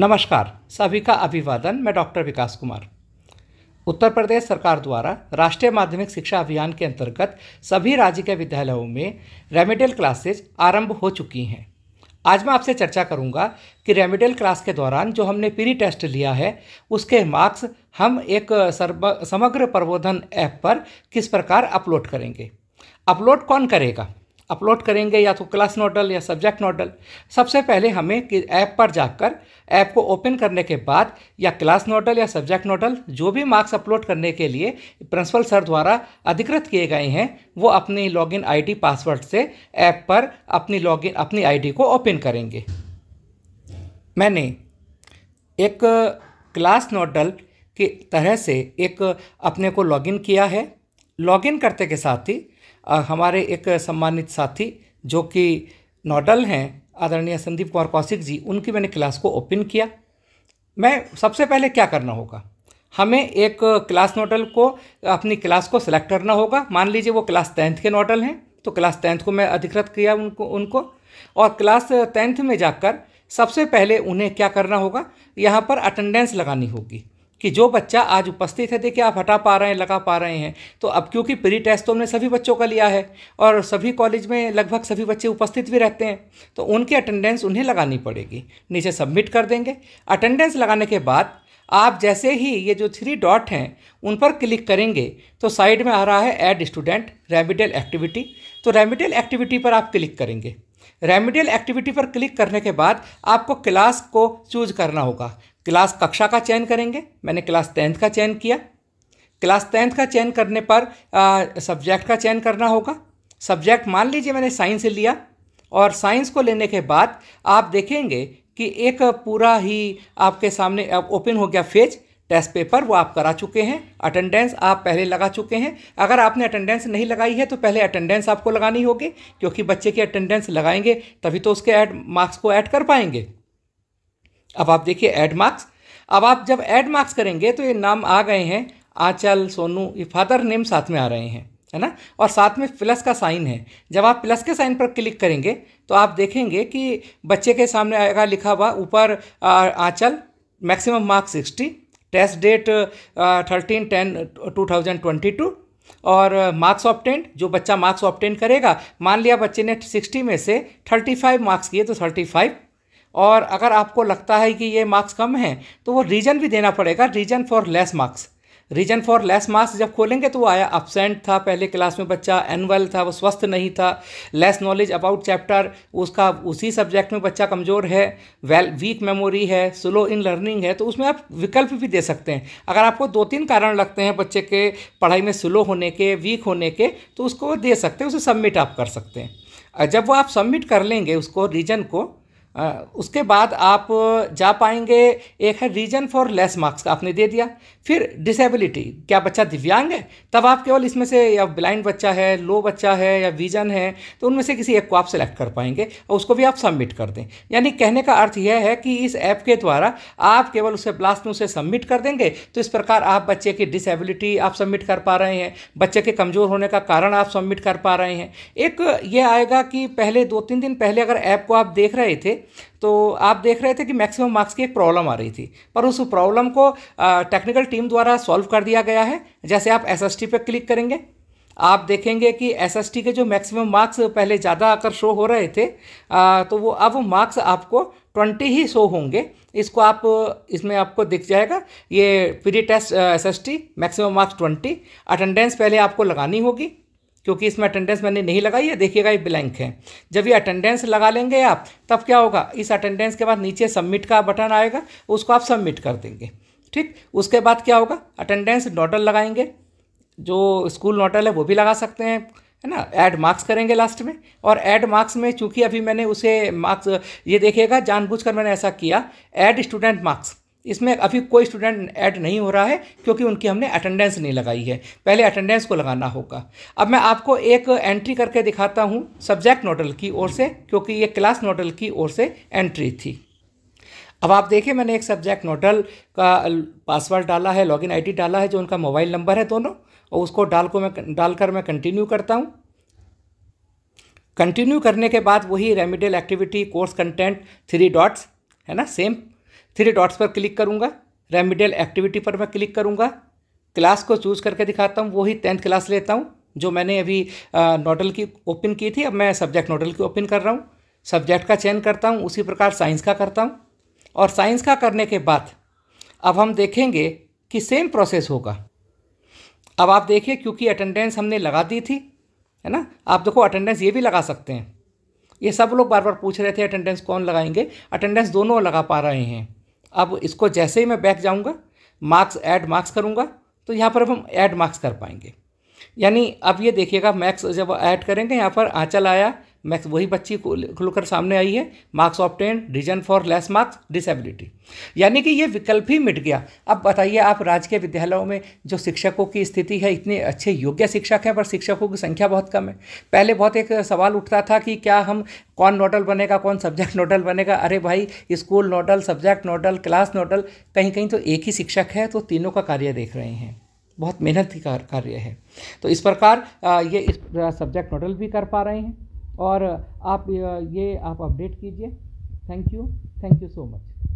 नमस्कार सभी का अभिवादन मैं डॉक्टर विकास कुमार उत्तर प्रदेश सरकार द्वारा राष्ट्रीय माध्यमिक शिक्षा अभियान के अंतर्गत सभी राज्य के विद्यालयों में रेमिडियल क्लासेज आरंभ हो चुकी हैं आज मैं आपसे चर्चा करूंगा कि रेमिडल क्लास के दौरान जो हमने पीरी टेस्ट लिया है उसके मार्क्स हम एक समग्र प्रबोधन ऐप पर किस प्रकार अपलोड करेंगे अपलोड कौन करेगा अपलोड करेंगे या तो क्लास नोडल या सब्जेक्ट नोडल सबसे पहले हमें कि ऐप पर जाकर ऐप को ओपन करने के बाद या क्लास नोडल या सब्जेक्ट नोडल जो भी मार्क्स अपलोड करने के लिए प्रिंसिपल सर द्वारा अधिकृत किए गए हैं वो अपनी लॉगिन आईडी पासवर्ड से ऐप पर अपनी लॉगिन अपनी आईडी को ओपन करेंगे मैंने एक क्लास नोडल की तरह से एक अपने को लॉगिन किया है लॉगिन करते के साथ ही हमारे एक सम्मानित साथी जो कि नोडल हैं आदरणीय संदीप कुमार कौशिक जी उनकी मैंने क्लास को ओपन किया मैं सबसे पहले क्या करना होगा हमें एक क्लास नोडल को अपनी क्लास को सिलेक्ट करना होगा मान लीजिए वो क्लास टेंथ के नोडल हैं तो क्लास टेंथ को मैं अधिकृत किया उनको उनको और क्लास टेंथ में जाकर सबसे पहले उन्हें क्या करना होगा यहाँ पर अटेंडेंस लगानी होगी कि जो बच्चा आज उपस्थित है देखिए आप हटा पा रहे हैं लगा पा रहे हैं तो अब क्योंकि प्री टेस्ट तो हमने सभी बच्चों का लिया है और सभी कॉलेज में लगभग सभी बच्चे उपस्थित भी रहते हैं तो उनकी अटेंडेंस उन्हें लगानी पड़ेगी नीचे सबमिट कर देंगे अटेंडेंस लगाने के बाद आप जैसे ही ये जो थ्री डॉट हैं उन पर क्लिक करेंगे तो साइड में आ रहा है ऐड स्टूडेंट रेमिडियल एक्टिविटी तो रेमिडियल एक्टिविटी पर आप क्लिक करेंगे रेमिडियल एक्टिविटी पर क्लिक करने के बाद आपको क्लास को चूज करना होगा क्लास कक्षा का चयन करेंगे मैंने क्लास टेंथ का चयन किया क्लास टेंथ का चयन करने पर सब्जेक्ट का चयन करना होगा सब्जेक्ट मान लीजिए मैंने साइंस लिया और साइंस को लेने के बाद आप देखेंगे कि एक पूरा ही आपके सामने ओपन हो गया फेज टेस्ट पेपर वो आप करा चुके हैं अटेंडेंस आप पहले लगा चुके हैं अगर आपने अटेंडेंस नहीं लगाई है तो पहले अटेंडेंस आपको लगानी होगी क्योंकि बच्चे की अटेंडेंस लगाएंगे तभी तो उसके ऐड मार्क्स को ऐड कर पाएंगे अब आप देखिए एड मार्क्स अब आप जब एड मार्क्स करेंगे तो ये नाम आ गए हैं आंचल सोनू ये फादर नेम साथ में आ रहे हैं है ना और साथ में प्लस का साइन है जब आप प्लस के साइन पर क्लिक करेंगे तो आप देखेंगे कि बच्चे के सामने आएगा लिखा हुआ ऊपर Aanchal maximum marks sixty test date thirteen ten two thousand twenty two और मार्क्स ऑप्टेंट जो बच्चा मार्क्स ऑप्टेंट करेगा मान लिया बच्चे ने सिक्सटी में से थर्टी फाइव मार्क्स किए तो थर्टी फाइव और अगर आपको लगता है कि ये मार्क्स कम हैं तो वो रीजन भी देना पड़ेगा reason for less marks reason for less marks जब खोलेंगे तो वो आया अब्सेंट था पहले क्लास में बच्चा एनअल था वो स्वस्थ नहीं था लेस नॉलेज अबाउट चैप्टर उसका उसी सब्जेक्ट में बच्चा कमज़ोर है वेल वीक मेमोरी है स्लो इन लर्निंग है तो उसमें आप विकल्प भी दे सकते हैं अगर आपको दो तीन कारण लगते हैं बच्चे के पढ़ाई में स्लो होने के वीक होने के तो उसको दे सकते हैं उसे सबमिट आप कर सकते हैं जब वो आप सबमिट कर लेंगे उसको रीजन को उसके बाद आप जा पाएंगे एक है रीजन फॉर लेस मार्क्स का आपने दे दिया फिर डिसेबिलिटी क्या बच्चा दिव्यांग है तब आप केवल इसमें से या ब्लाइंड बच्चा है लो बच्चा है या विजन है तो उनमें से किसी एक को आप सेलेक्ट कर पाएंगे और उसको भी आप सबमिट कर दें यानी कहने का अर्थ यह है कि इस ऐप के द्वारा आप केवल उसे ब्लास्ट में उसे सबमिट कर देंगे तो इस प्रकार आप बच्चे की डिसेबिलिटी आप सबमिट कर पा रहे हैं बच्चे के कमज़ोर होने का कारण आप सबमिट कर पा रहे हैं एक ये आएगा कि पहले दो तीन दिन पहले अगर ऐप को आप देख रहे थे तो आप देख रहे थे कि मैक्सिमम मार्क्स की एक प्रॉब्लम आ रही थी पर उस प्रॉब्लम को टेक्निकल टीम द्वारा सॉल्व कर दिया गया है जैसे आप एस एस पर क्लिक करेंगे आप देखेंगे कि एस के जो मैक्सिमम मार्क्स पहले ज़्यादा आकर शो हो रहे थे आ, तो वो अब मार्क्स आपको ट्वेंटी ही शो होंगे इसको आप इसमें आपको दिख जाएगा ये pre test S S maximum marks twenty attendance पहले आपको लगानी होगी क्योंकि इसमें अटेंडेंस मैंने नहीं लगाई है देखिएगा ये ब्लैंक है जब ये अटेंडेंस लगा लेंगे आप तब क्या होगा इस अटेंडेंस के बाद नीचे सबमिट का बटन आएगा उसको आप सबमिट कर देंगे ठीक उसके बाद क्या होगा अटेंडेंस नोडल लगाएंगे जो स्कूल नोडल है वो भी लगा सकते हैं है ना ऐड मार्क्स करेंगे लास्ट में और ऐड मार्क्स में चूंकि अभी मैंने उसे मार्क्स ये देखिएगा जानबूझकर मैंने ऐसा किया ऐड स्टूडेंट मार्क्स इसमें अभी कोई स्टूडेंट ऐड नहीं हो रहा है क्योंकि उनकी हमने अटेंडेंस नहीं लगाई है पहले अटेंडेंस को लगाना होगा अब मैं आपको एक एंट्री करके दिखाता हूँ सब्जेक्ट नोडल की ओर से क्योंकि ये क्लास नोडल की ओर से एंट्री थी अब आप देखिए मैंने एक सब्जेक्ट नोडल का पासवर्ड डाला है लॉगिन आईडी डाला है जो उनका मोबाइल नंबर है दोनों और उसको डाल को मैं डालकर मैं कंटिन्यू करता हूँ कंटिन्यू करने के बाद वही remedial activity course content three dots है ना सेम थ्री डॉट्स पर क्लिक करूँगा रेमिडियल एक्टिविटी पर मैं क्लिक करूँगा क्लास को चूज़ करके दिखाता हूँ वही टेंथ क्लास लेता हूँ जो मैंने अभी नोडल की ओपन की थी अब मैं सब्जेक्ट नोडल की ओपन कर रहा हूँ सब्जेक्ट का चयन करता हूँ उसी प्रकार साइंस का करता हूँ और साइंस का करने के बाद अब हम देखेंगे कि सेम प्रोसेस होगा अब आप देखिए क्योंकि अटेंडेंस हमने लगा दी थी है ना आप देखो अटेंडेंस ये भी लगा सकते हैं ये सब लोग बार बार पूछ रहे थे अटेंडेंस कौन लगाएंगे अटेंडेंस दोनों लगा पा रहे हैं अब इसको जैसे ही मैं बैक जाऊँगा मार्क्स ऐड मार्क्स करूँगा तो यहाँ पर अब हम ऐड मार्क्स कर पाएंगे यानी अब ये देखिएगा मैक्स जब ऐड करेंगे यहाँ पर आँचल आया मैक्स वही बच्ची खुलकर सामने आई है marks obtained reason for less marks disability यानी कि ये विकल्प ही मिट गया अब बताइए आप राज्य के विद्यालयों में जो शिक्षकों की स्थिति है इतने अच्छे योग्य शिक्षक हैं पर शिक्षकों की संख्या बहुत कम है पहले बहुत एक सवाल उठता था कि क्या हम कौन नोडल बनेगा कौन सब्जेक्ट नोडल बनेगा अरे भाई school nodal subject nodal class nodal कहीं कहीं तो एक ही शिक्षक है तो तीनों का कार्य देख रहे हैं बहुत मेहनत की कार्य है तो इस प्रकार ये इस सब्जेक्ट नोडल भी कर पा रहे हैं और आप ये आप अपडेट कीजिए thank you thank you so much